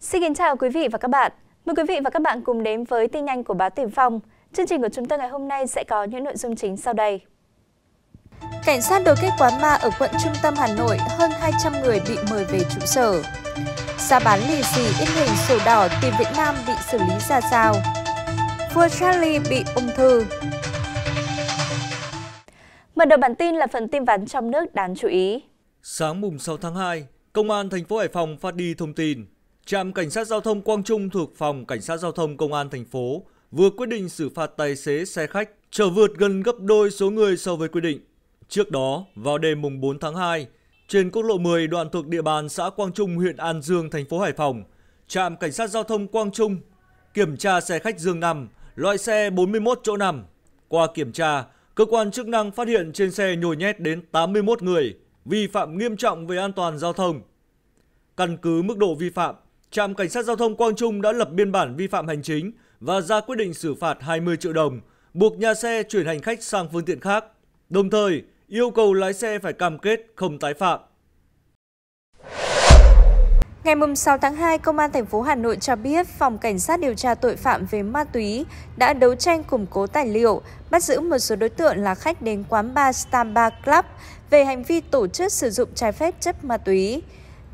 Xin kính chào quý vị và các bạn. Mời quý vị và các bạn cùng đến với tin nhanh của báo Tiền Phong. Chương trình của chúng tôi ngày hôm nay sẽ có những nội dung chính sau đây. Cảnh sát đột kích quán ma ở quận trung tâm Hà Nội, hơn 200 người bị mời về trụ sở. Giá bán lì xì in hình sổ đỏ tiền Việt Nam bị xử lý ra sao? Vua Charlie bị ung thư. Mở đầu bản tin là phần tin vắn trong nước đáng chú ý. Sáng mùng 6 tháng 2, Công an thành phố Hải Phòng phát đi thông tin, trạm cảnh sát giao thông Quang Trung thuộc phòng cảnh sát giao thông Công an thành phố vừa quyết định xử phạt tài xế xe khách trở vượt gần gấp đôi số người so với quy định. Trước đó, vào đêm mùng 4 tháng 2, trên quốc lộ 10 đoạn thuộc địa bàn xã Quang Trung, huyện An Dương, thành phố Hải Phòng, trạm cảnh sát giao thông Quang Trung kiểm tra xe khách Dương Nam, loại xe 41 chỗ nằm. Qua kiểm tra, cơ quan chức năng phát hiện trên xe nhồi nhét đến 81 người, vi phạm nghiêm trọng về an toàn giao thông. Căn cứ mức độ vi phạm, trạm cảnh sát giao thông Quang Trung đã lập biên bản vi phạm hành chính và ra quyết định xử phạt 20 triệu đồng, buộc nhà xe chuyển hành khách sang phương tiện khác. Đồng thời, yêu cầu lái xe phải cam kết không tái phạm. Ngày 6 tháng 2, Công an thành phố Hà Nội cho biết Phòng Cảnh sát điều tra tội phạm về ma túy đã đấu tranh củng cố tài liệu, bắt giữ một số đối tượng là khách đến quán bar Star Bar Club về hành vi tổ chức sử dụng trái phép chất ma túy.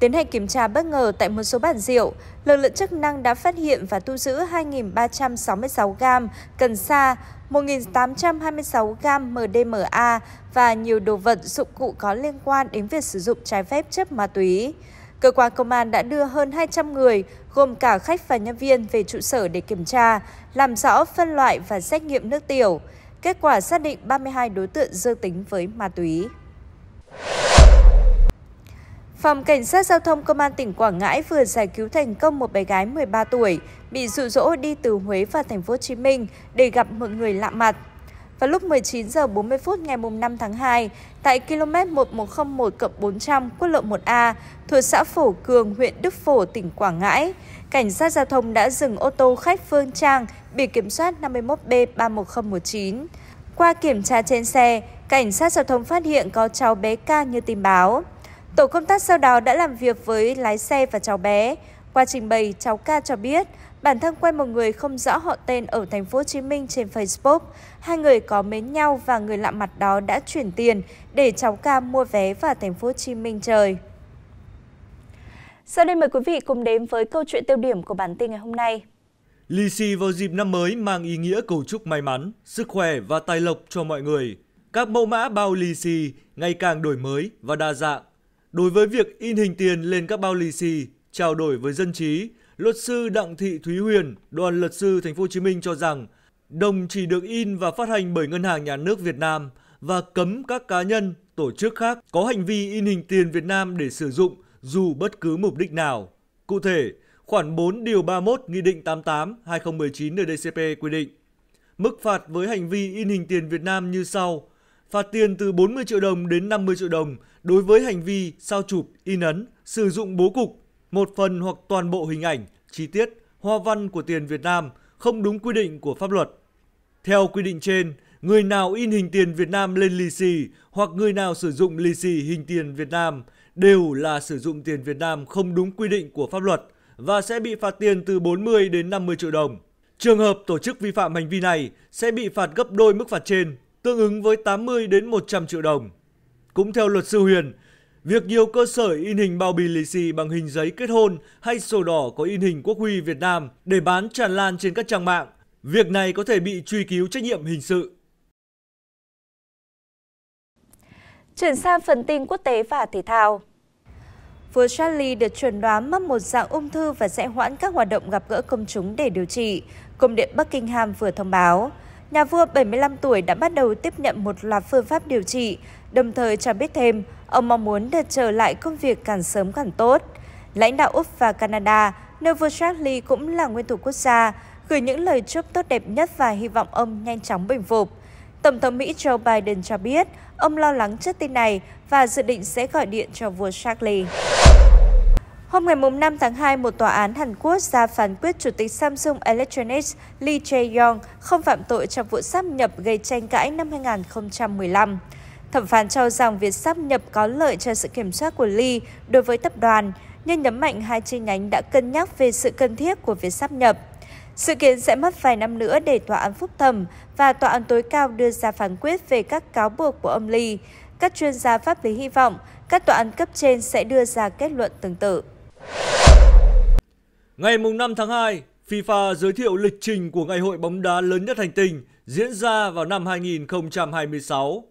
Tiến hành kiểm tra bất ngờ tại một số bàn rượu, lực lượng chức năng đã phát hiện và thu giữ 2.366 gam cần sa, 1.826 gam MDMA và nhiều đồ vật dụng cụ có liên quan đến việc sử dụng trái phép chất ma túy. Cơ quan công an đã đưa hơn 200 người, gồm cả khách và nhân viên về trụ sở để kiểm tra, làm rõ phân loại và xét nghiệm nước tiểu. Kết quả xác định 32 đối tượng dương tính với ma túy. Phòng Cảnh sát Giao thông Công an tỉnh Quảng Ngãi vừa giải cứu thành công một bé gái 13 tuổi bị dụ dỗ đi từ Huế vào thành phố Hồ Chí Minh để gặp một người lạ mặt vào lúc 19 giờ 40 phút ngày 5 tháng 2 tại km 1101 400 quốc lộ 1A thuộc xã Phổ Cường, huyện Đức Phổ, tỉnh Quảng Ngãi. Cảnh sát giao thông đã dừng ô tô khách Phương Trang biển kiểm soát 51B31019. Qua kiểm tra trên xe, cảnh sát giao thông phát hiện có cháu bé ca như tin báo. Tổ công tác sau đó đã làm việc với lái xe và cháu bé. Qua trình bày, cháu ca cho biết Bản thân quen một người không rõ họ tên ở thành phố Hồ Chí Minh trên Facebook. Hai người có mến nhau và người lạ mặt đó đã chuyển tiền để cháu ca mua vé vào thành phố Hồ Chí Minh chơi. Sau đây mời quý vị cùng đến với câu chuyện tiêu điểm của bản tin ngày hôm nay. Lì xì vào dịp năm mới mang ý nghĩa cầu chúc may mắn, sức khỏe và tài lộc cho mọi người. Các mẫu mã bao lì xì ngày càng đổi mới và đa dạng. Đối với việc in hình tiền lên các bao lì xì, trao đổi với dân trí, Luật sư Đặng Thị Thúy Huyền, đoàn luật sư Thành phố Hồ Chí Minh cho rằng đồng chỉ được in và phát hành bởi Ngân hàng Nhà nước Việt Nam và cấm các cá nhân, tổ chức khác có hành vi in hình tiền Việt Nam để sử dụng dù bất cứ mục đích nào. Cụ thể, khoản 4 điều 31 Nghị định 88/2019 NDCP quy định mức phạt với hành vi in hình tiền Việt Nam như sau: phạt tiền từ 40 triệu đồng đến 50 triệu đồng đối với hành vi sao chụp, in ấn, sử dụng bố cục, một phần hoặc toàn bộ hình ảnh, chi tiết, hoa văn của tiền Việt Nam không đúng quy định của pháp luật. Theo quy định trên, người nào in hình tiền Việt Nam lên lì xì hoặc người nào sử dụng lì xì hình tiền Việt Nam đều là sử dụng tiền Việt Nam không đúng quy định của pháp luật và sẽ bị phạt tiền từ 40 đến 50 triệu đồng. Trường hợp tổ chức vi phạm hành vi này sẽ bị phạt gấp đôi mức phạt trên, tương ứng với 80 đến 100 triệu đồng. Cũng theo luật sư Huyền, Việc nhiều cơ sở in hình bao bì lì xì bằng hình giấy kết hôn hay sổ đỏ có in hình quốc huy Việt Nam để bán tràn lan trên các trang mạng, việc này có thể bị truy cứu trách nhiệm hình sự. Chuyển sang phần tin quốc tế và thể thao. Vua Charlie được chuẩn đoán mắc một dạng ung thư và sẽ hoãn các hoạt động gặp gỡ công chúng để điều trị, Cung điện Buckingham vừa thông báo. Nhà vua 75 tuổi đã bắt đầu tiếp nhận một loạt phương pháp điều trị, đồng thời cho biết thêm ông mong muốn được trở lại công việc càng sớm càng tốt. Lãnh đạo Úc và Canada, nơi vua charlie cũng là nguyên thủ quốc gia, gửi những lời chúc tốt đẹp nhất và hy vọng ông nhanh chóng bình phục. Tổng thống Mỹ Joe Biden cho biết ông lo lắng trước tin này và dự định sẽ gọi điện cho vua Charlie. Hôm ngày 5 tháng 2, một tòa án Hàn Quốc ra phán quyết Chủ tịch Samsung Electronics Lee Jae-yong không phạm tội trong vụ sáp nhập gây tranh cãi năm 2015. Thẩm phán cho rằng việc sắp nhập có lợi cho sự kiểm soát của Ly đối với tập đoàn, nhưng nhấn mạnh hai chi nhánh đã cân nhắc về sự cần thiết của việc sắp nhập. Sự kiện sẽ mất vài năm nữa để tòa án phúc thẩm và tòa án tối cao đưa ra phán quyết về các cáo buộc của ông Lee. Các chuyên gia pháp lý hy vọng các tòa án cấp trên sẽ đưa ra kết luận tương tự. Ngày 5 tháng 2, FIFA giới thiệu lịch trình của ngày hội bóng đá lớn nhất hành tinh diễn ra vào năm 2026.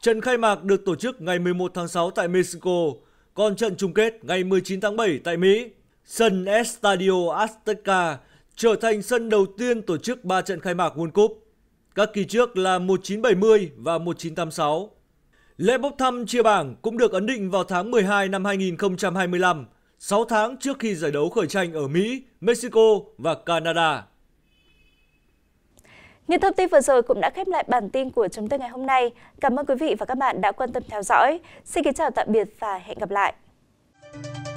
Trận khai mạc được tổ chức ngày 11 tháng 6 tại Mexico, còn trận chung kết ngày 19 tháng 7 tại Mỹ. Sân Estadio Azteca trở thành sân đầu tiên tổ chức 3 trận khai mạc World Cup. Các kỳ trước là 1970 và 1986. Lễ bốc thăm chia bảng cũng được ấn định vào tháng 12 năm 2025, 6 tháng trước khi giải đấu khởi tranh ở Mỹ, Mexico và Canada. Những thông tin vừa rồi cũng đã khép lại bản tin của chúng tôi ngày hôm nay. Cảm ơn quý vị và các bạn đã quan tâm theo dõi. Xin kính chào tạm biệt và hẹn gặp lại.